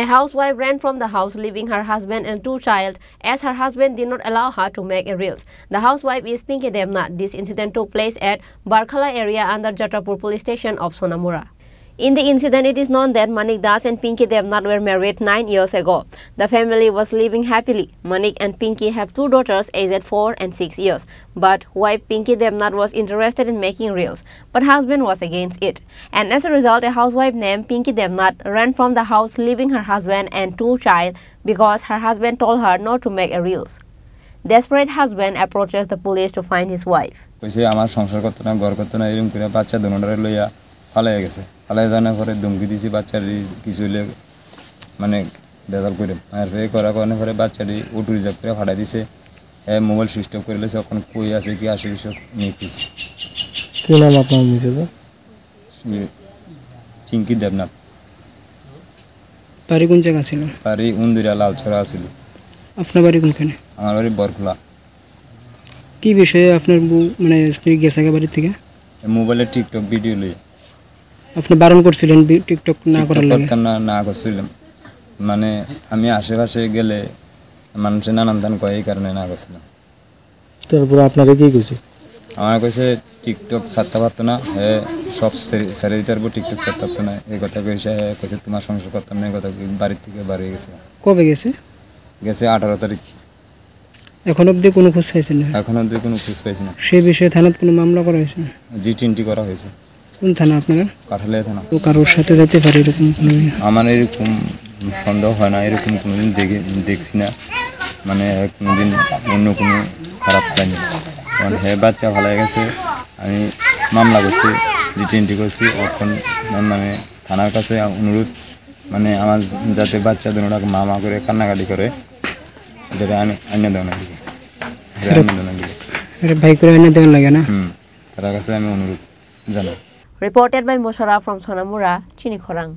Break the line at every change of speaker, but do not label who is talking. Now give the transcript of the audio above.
A housewife ran from the house, leaving her husband and two child, as her husband did not allow her to make a reels. The housewife is Pinky Demna. This incident took place at Barkala area under Jatapur police station of Sonamura. In the incident, it is known that Manik Das and Pinky Devnath were married 9 years ago. The family was living happily. Manik and Pinky have two daughters aged 4 and 6 years. But wife Pinky Devnath was interested in making reels, but husband was against it. And as a result, a housewife named Pinky Devnath ran from the house leaving her husband and two child because her husband told her not to make a reels. Desperate husband approaches the police to find his wife.
ফালাই গেছে ফালাই জানা পরে ধমকি দিছি বাচ্চাটি কিছু হইলে মানে বেজাল করে আর এই করার কারণে পরে বাচ্চাটি অটো রিজার্ভ করে ফাটাই দিছে এ মোবাইল সুইচ অফ করে লেছে এখন কই আছে কি আসে কিছু নিয়ে পেয়েছি
কি নাম আপনার নিচে
চিঙ্কি দেবনাথ
বাড়ি কোন জায়গা ছিল
বাড়ি উন্দিরা লালছড়া ছিল
আপনার বাড়ি কোনখানে
আমার বাড়ি বরকুলা
কি বিষয়ে আপনার মানে স্ত্রী গেছে বাড়ি থেকে
মোবাইলে টিকটক ভিডিও লিয়ে
আপনি বারণ করছিলেন টিকটক না করার লাগে
না না করছিলাম মানে আমি আশেপাশে গেলে মানুষের নানান কয় এই কারণে না করছিলাম
তারপর আপনারা কি কইছে
আমার কইছে টিকটক ছাড়তে পারতো না হ্যাঁ সব সেরে দিতে পারবো টিকটক ছাড়তে পারতো না এই কথা কইছে হ্যাঁ কইছে তোমার সংসার করতাম না এই কথা বাড়ির থেকে বার হয়ে গেছে কবে গেছে গেছে আঠারো তারিখ
এখন অবধি কোনো খোঁজ পাইছেন না
এখন অবধি কোনো খোঁজ পাইছে না
সেই বিষয়ে থানাত কোনো মামলা করা হয়েছে
জি টিনটি করা হয়েছে
কোন থানা আপনারা
কাঠালিয়া থানা তো
কারোর সাথে যেতে পারে এরকম কোনো ইয়ে?
আমার এরকম সন্দেহ হয় না এরকম কোনোদিন দেখে দেখছি না মানে কোনোদিন অন্য কোনো খারাপ পাইনি কারণ হ্যাঁ বাচ্চা ভালো গেছে আমি মামলা করছি ডিটেনটি করছি এখন মানে থানার কাছে অনুরোধ মানে আমার যাতে বাচ্চা দুটাকে মামা করে কান্নাকাটি করে যাতে আমি অন্য দেওয়া না দিকে আইনে দেওয়া
না ভাই করে আইনে দেওয়া লাগে না হুম তার
কাছে আমি অনুরোধ জানাই
Reported by Mosharraf from Sonamura, Chini Khorang.